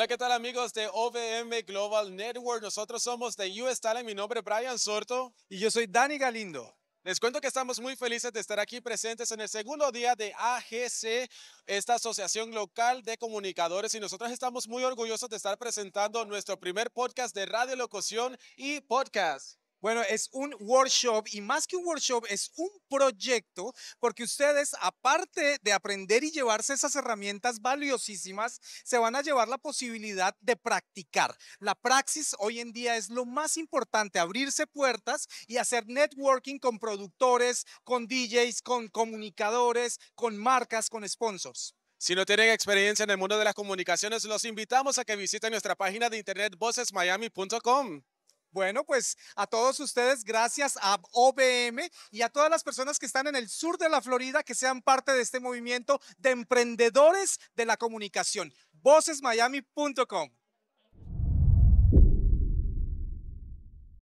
Hola, ¿qué tal amigos de OVM Global Network? Nosotros somos de US Talent. Mi nombre es Brian Sorto. Y yo soy Dani Galindo. Les cuento que estamos muy felices de estar aquí presentes en el segundo día de AGC, esta asociación local de comunicadores, y nosotros estamos muy orgullosos de estar presentando nuestro primer podcast de radio locución y podcast. Bueno, es un workshop y más que un workshop es un proyecto porque ustedes, aparte de aprender y llevarse esas herramientas valiosísimas, se van a llevar la posibilidad de practicar. La praxis hoy en día es lo más importante, abrirse puertas y hacer networking con productores, con DJs, con comunicadores, con marcas, con sponsors. Si no tienen experiencia en el mundo de las comunicaciones, los invitamos a que visiten nuestra página de internet vocesmiami.com. Bueno, pues a todos ustedes, gracias a OBM y a todas las personas que están en el sur de la Florida que sean parte de este movimiento de emprendedores de la comunicación. VocesMiami.com.